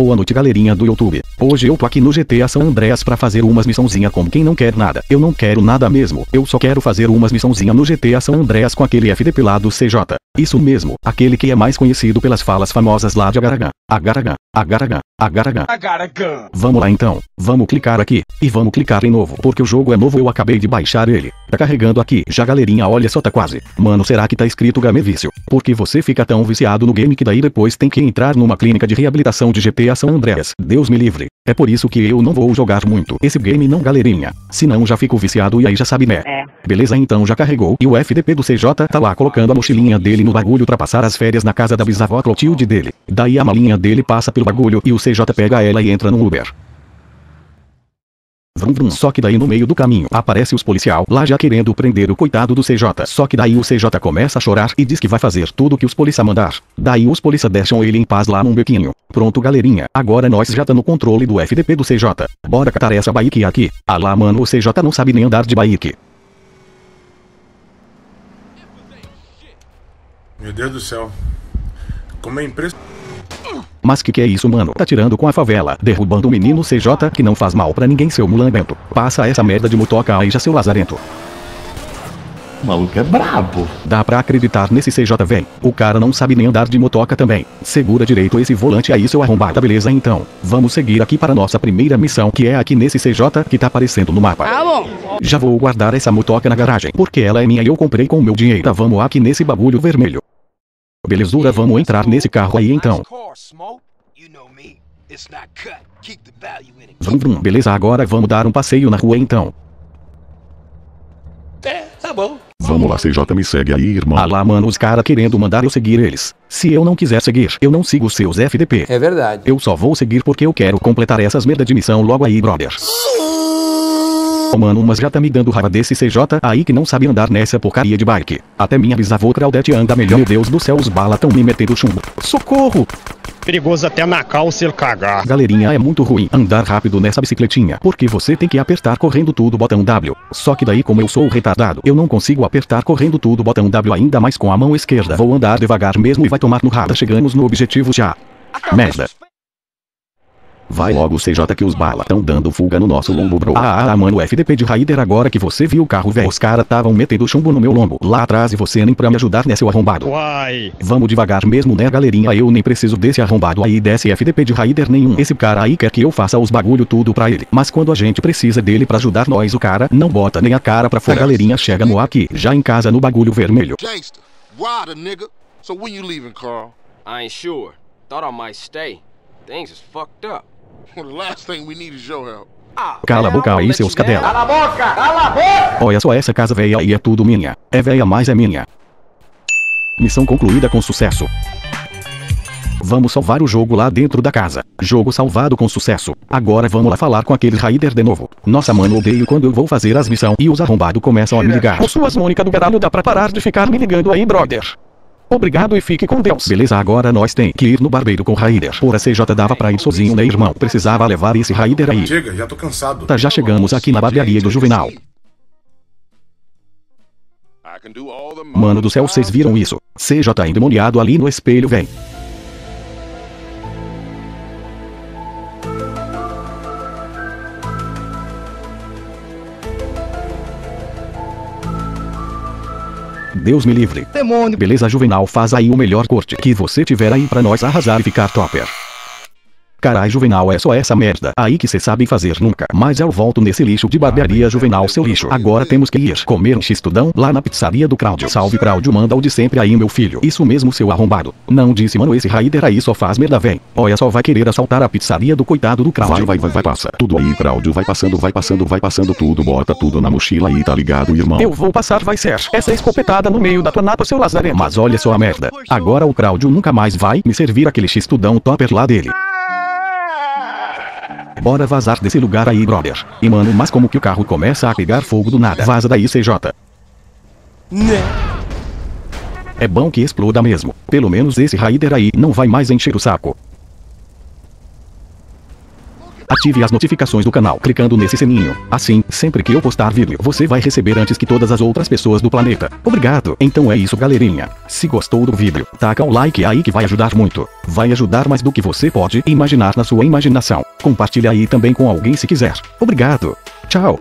Boa noite galerinha do YouTube. Hoje eu tô aqui no GTA São Andreas pra fazer umas missãozinha como quem não quer nada. Eu não quero nada mesmo. Eu só quero fazer umas missãozinha no GTA São Andreas com aquele FDP lá do CJ. Isso mesmo, aquele que é mais conhecido pelas falas famosas lá de Agaragã. Agaragã, Agaragã, Agaragã. Agaragã. Vamos lá então. Vamos clicar aqui. E vamos clicar em novo. Porque o jogo é novo eu acabei de baixar ele. Tá carregando aqui. Já galerinha olha só tá quase. Mano será que tá escrito game vício? Porque você fica tão viciado no game que daí depois tem que entrar numa clínica de reabilitação de GTA Criação Andréas, Deus me livre. É por isso que eu não vou jogar muito esse game não galerinha. Senão já fico viciado e aí já sabe né. É. Beleza então já carregou e o FDP do CJ tá lá colocando a mochilinha dele no bagulho pra passar as férias na casa da bisavó Clotilde dele. Daí a malinha dele passa pelo bagulho e o CJ pega ela e entra no Uber. Vrum vrum. Só que daí no meio do caminho aparece os policial lá já querendo prender o coitado do CJ. Só que daí o CJ começa a chorar e diz que vai fazer tudo que os polícia mandar. Daí os polícia deixam ele em paz lá num bequinho. Pronto galerinha, agora nós já tá no controle do FDP do CJ. Bora catar essa bike aqui. Ah lá mano o CJ não sabe nem andar de bike. Meu Deus do céu. Como é impressionante. Mas que que é isso mano? Tá tirando com a favela, derrubando o menino CJ que não faz mal pra ninguém seu mulambento. Passa essa merda de motoca aí já seu lazarento. O maluco é brabo. Dá pra acreditar nesse CJ, vem. O cara não sabe nem andar de motoca também. Segura direito esse volante aí, seu arrombado. Beleza, então. Vamos seguir aqui para nossa primeira missão, que é aqui nesse CJ que tá aparecendo no mapa. Ah, bom. Já vou guardar essa motoca na garagem, porque ela é minha e eu comprei com o meu dinheiro. Tá, vamos aqui nesse bagulho vermelho. Belezura, vamos entrar nesse carro aí então. Vrum vrum, beleza, agora vamos dar um passeio na rua então. É, tá bom. Vamos lá, CJ, me segue aí, irmão. Ah lá, mano, os caras querendo mandar eu seguir eles. Se eu não quiser seguir, eu não sigo seus FDP. É verdade. Eu só vou seguir porque eu quero completar essas merda de missão logo aí, brother. Mano, mas já tá me dando raiva desse CJ aí que não sabe andar nessa porcaria de bike. Até minha bisavô Claudete anda melhor. Meu Deus do céu, os bala tão me metendo chumbo. Socorro! Perigoso até na calça ele cagar. Galerinha, é muito ruim andar rápido nessa bicicletinha, porque você tem que apertar correndo tudo botão W. Só que daí como eu sou retardado, eu não consigo apertar correndo tudo botão W ainda mais com a mão esquerda. Vou andar devagar mesmo e vai tomar no rada. Chegamos no objetivo já. Merda. Vai logo CJ que os bala tão dando fuga no nosso lombo bro. Ah, ah, ah mano FDP de Raider agora que você viu o carro velho. Os cara estavam metendo chumbo no meu lombo. Lá atrás e você nem pra me ajudar né seu arrombado. Uai. Vamos devagar mesmo né galerinha eu nem preciso desse arrombado aí desse FDP de Raider nenhum. Esse cara aí quer que eu faça os bagulho tudo pra ele. Mas quando a gente precisa dele pra ajudar nós o cara não bota nem a cara pra fora. Galerinha chega no aqui já em casa no bagulho vermelho. Gangster. Rider nigga. So when you leaving Carl? I ain't sure. Thought I might stay. Things is fucked up. Ah, cala a boca aí, seus cadela. Cala a boca! Cala a boca! Olha só essa casa velha aí é tudo minha. É velha, mas é minha. Missão concluída com sucesso. Vamos salvar o jogo lá dentro da casa. Jogo salvado com sucesso. Agora vamos lá falar com aquele Raider de novo. Nossa mano odeio quando eu vou fazer as missão e os arrombados começam a me ligar. Ô suas Mônica do caralho dá pra parar de ficar me ligando aí brother. Obrigado e fique com Deus. Beleza, agora nós tem que ir no barbeiro com Raider. Ora, CJ dava pra ir sozinho, né, irmão? Precisava levar esse Raider aí. Chega, já tô cansado. Tá, já chegamos aqui na barbearia do Juvenal. Mano do céu, vocês viram isso? CJ endemoniado ali no espelho, vem. Deus me livre. Demônio. Beleza Juvenal faz aí o melhor corte que você tiver aí pra nós arrasar e ficar topper. Carai Juvenal é só essa merda aí que cê sabe fazer nunca. Mas eu volto nesse lixo de barbearia Juvenal seu lixo. Agora temos que ir comer um xistudão lá na pizzaria do Cláudio. Salve Cláudio, manda o de sempre aí meu filho. Isso mesmo seu arrombado. Não disse mano esse raider aí só faz merda vem. Olha só vai querer assaltar a pizzaria do coitado do Cláudio. Vai vai vai, vai passa. Tudo aí Cláudio vai passando vai passando vai passando tudo bota tudo na mochila aí tá ligado irmão. Eu vou passar vai ser. Essa escopetada no meio da tua napa seu lazarento. Mas olha só a merda. Agora o Cláudio nunca mais vai me servir aquele xistudão topper lá dele. Bora vazar desse lugar aí, brother. E mano, mas como que o carro começa a pegar fogo do nada? Vaza daí, CJ. Né? É bom que exploda mesmo. Pelo menos esse raider aí não vai mais encher o saco. Ative as notificações do canal clicando nesse sininho. Assim, sempre que eu postar vídeo, você vai receber antes que todas as outras pessoas do planeta. Obrigado. Então é isso, galerinha. Se gostou do vídeo, taca o like aí que vai ajudar muito. Vai ajudar mais do que você pode imaginar na sua imaginação. Compartilha aí também com alguém se quiser. Obrigado. Tchau.